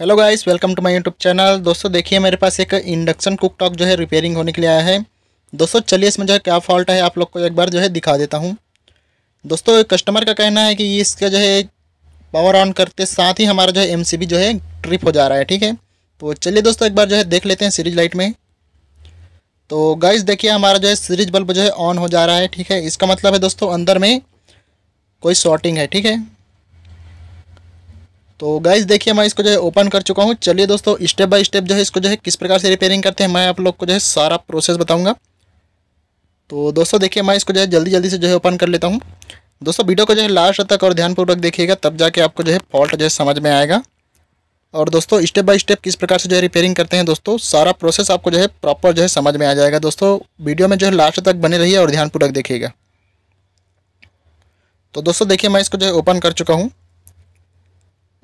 hello guys welcome to my YouTube channel दोस्तों देखिए मेरे पास एक इंडक्शन कुक टॉक जो है रिपेयरिंग होने के लिए आया है दोस्तों चलिए इसमें जो है क्या फॉल्ट है आप लोग को एक बार जो है दिखा देता हूँ दोस्तों कस्टमर का कहना है कि इसका जो है पावर ऑन करते साथ ही हमारा जो है एम जो है ट्रिप हो जा रहा है ठीक है तो चलिए दोस्तों एक बार जो है देख लेते हैं सीरीज लाइट में तो गाइस देखिए हमारा जो है सीरीज बल्ब जो है ऑन हो जा रहा है ठीक है इसका मतलब है दोस्तों अंदर में कोई शॉर्टिंग है ठीक है तो गाइज देखिए मैं इसको जो है ओपन कर चुका हूँ चलिए दोस्तों स्टेप बाय स्टेप जो है इसको जो है किस प्रकार से रिपेयरिंग करते हैं मैं आप लोग को जो है सारा प्रोसेस बताऊँगा तो दोस्तों देखिए मैं इसको जो है जल्दी जल्दी से जो है ओपन कर लेता हूँ दोस्तों वीडियो को जो है लास्ट तक और ध्यानपूर्वक देखिएगा तब जाके आपको जो है फॉल्ट जो है समझ में आएगा और दोस्तों स्टेप बाय स्टेप किस प्रकार से जो है रिपेयरिंग करते हैं दोस्तों सारा प्रोसेस आपको जो है प्रॉपर जो है समझ में आ जाएगा दोस्तों वीडियो में जो है लास्ट तक बने रहिए और ध्यानपूर्वक देखिएगा तो दोस्तों देखिए मैं इसको जो है ओपन कर चुका हूँ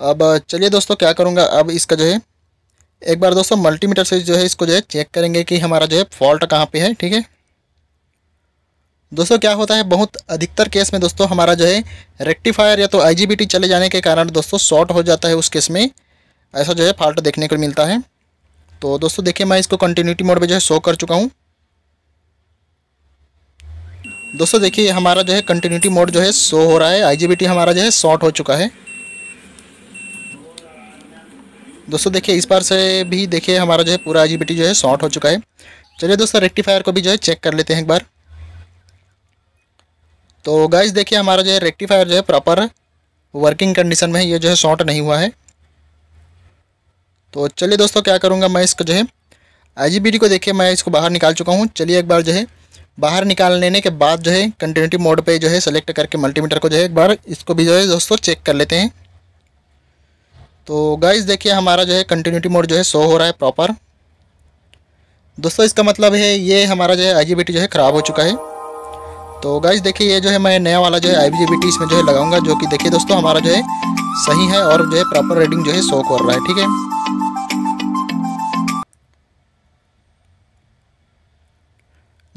अब चलिए दोस्तों क्या करूँगा अब इसका जो है एक बार दोस्तों मल्टीमीटर से जो है इसको जो है चेक करेंगे कि हमारा जो है फॉल्ट कहाँ पे है ठीक है दोस्तों क्या होता है बहुत अधिकतर केस में दोस्तों हमारा जो है रेक्टिफायर या तो आई चले जाने के कारण दोस्तों शॉर्ट हो जाता है उस केस में ऐसा जो है फॉल्ट देखने को मिलता है तो दोस्तों देखिए मैं इसको कंटिन्यूटी मोड पर जो है शो कर चुका हूँ दोस्तों देखिए हमारा जो है कंटिन्यूटी मोड जो है शो हो रहा है आई हमारा जो है शॉर्ट हो चुका है दोस्तों देखिए इस बार से भी देखिए हमारा जो है पूरा आई जो है शॉर्ट हो चुका है चलिए दोस्तों रेक्टिफायर को भी जो है चेक कर लेते हैं एक बार तो गाइज देखिए हमारा जो है रेक्टिफायर जो है प्रॉपर वर्किंग कंडीशन में है ये जो है शॉर्ट नहीं हुआ है तो चलिए दोस्तों क्या करूँगा मैं इसको जो है आई को देखिए मैं इसको बाहर निकाल चुका हूँ चलिए एक बार जो है बाहर निकाल लेने के बाद जो है कंटिन्यूटी मोड पे जो है सेलेक्ट करके मल्टीमीटर को जो है एक बार इसको भी जो है दोस्तों चेक कर लेते हैं तो गाइज देखिए हमारा जो है कंटिन्यूटी मोड जो है शो हो रहा है प्रॉपर दोस्तों इसका मतलब है ये हमारा जो है आई जो है ख़राब हो चुका है तो गाइज देखिए ये जो है मैं नया वाला जो है आई इसमें जो है लगाऊंगा जो कि देखिए दोस्तों हमारा जो है सही है और जो है प्रॉपर रेडिंग जो है शो कर रहा है ठीक है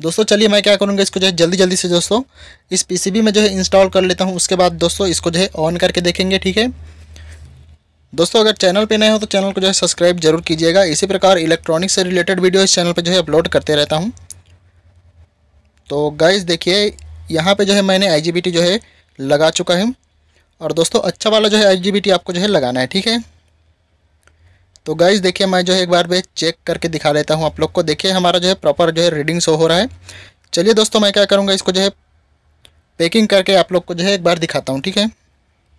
दोस्तों चलिए मैं क्या करूँगा इसको जो है जल्दी जल्दी से दोस्तों इस पीसीबी में जो है इंस्टॉल कर लेता हूँ उसके बाद दोस्तों इसको जो है ऑन करके देखेंगे ठीक है दोस्तों अगर चैनल पे नए हो तो चैनल को जो है सब्सक्राइब जरूर कीजिएगा इसी प्रकार इलेक्ट्रॉनिक से रिलेटेड वीडियो इस चैनल पे जो है अपलोड करते रहता हूँ तो गाइज देखिए यहाँ पे जो है मैंने आई जो है लगा चुका है और दोस्तों अच्छा वाला जो है आई आपको जो है लगाना है ठीक है तो गाइज देखिए मैं जो है एक बार भी चेक करके दिखा लेता हूँ आप लोग को देखिए हमारा जो है प्रॉपर जो है रीडिंग शो हो रहा है चलिए दोस्तों मैं क्या करूँगा इसको जो है पैकिंग करके आप लोग को जो है एक बार दिखाता हूँ ठीक है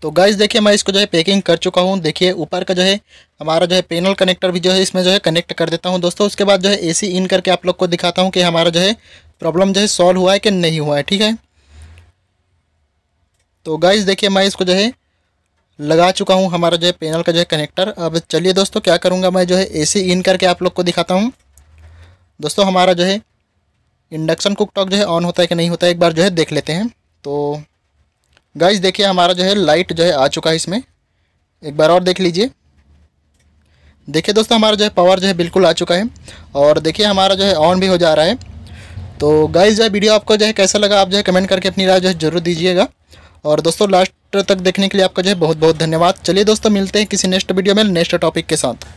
तो गाइस देखिए मैं इसको जो है पैकिंग कर चुका हूँ देखिए ऊपर का जो है हमारा जो है पैनल कनेक्टर भी जो है इसमें जो है कनेक्ट कर देता हूँ दोस्तों उसके बाद जो है एसी इन करके आप लोग को दिखाता हूँ कि हमारा जो है प्रॉब्लम जो है सॉल्व हुआ है कि नहीं हुआ है ठीक है तो गाइज़ देखिए मैं इसको जो है लगा चुका हूँ हमारा जो है पैनल का जो है कनेक्टर अब चलिए दोस्तों क्या करूँगा मैं जो है सी इन करके आप लोग को दिखाता हूँ दोस्तों हमारा जो है इंडक्शन कुकटॉक जो है ऑन होता है कि नहीं होता है एक बार जो है देख लेते हैं तो गाइस देखिए हमारा जो है लाइट जो है आ चुका है इसमें एक बार और देख लीजिए देखिए दोस्तों हमारा जो है पावर जो है बिल्कुल आ चुका है और देखिए हमारा जो है ऑन भी हो जा रहा है तो गाइस जो है वीडियो आपको जो है कैसा लगा आप जो है कमेंट करके अपनी राय जो है ज़रूर दीजिएगा और दोस्तों लास्ट तक देखने के लिए आपका जो है बहुत बहुत धन्यवाद चलिए दोस्तों मिलते हैं किसी नेक्स्ट वीडियो में नेक्स्ट टॉपिक के साथ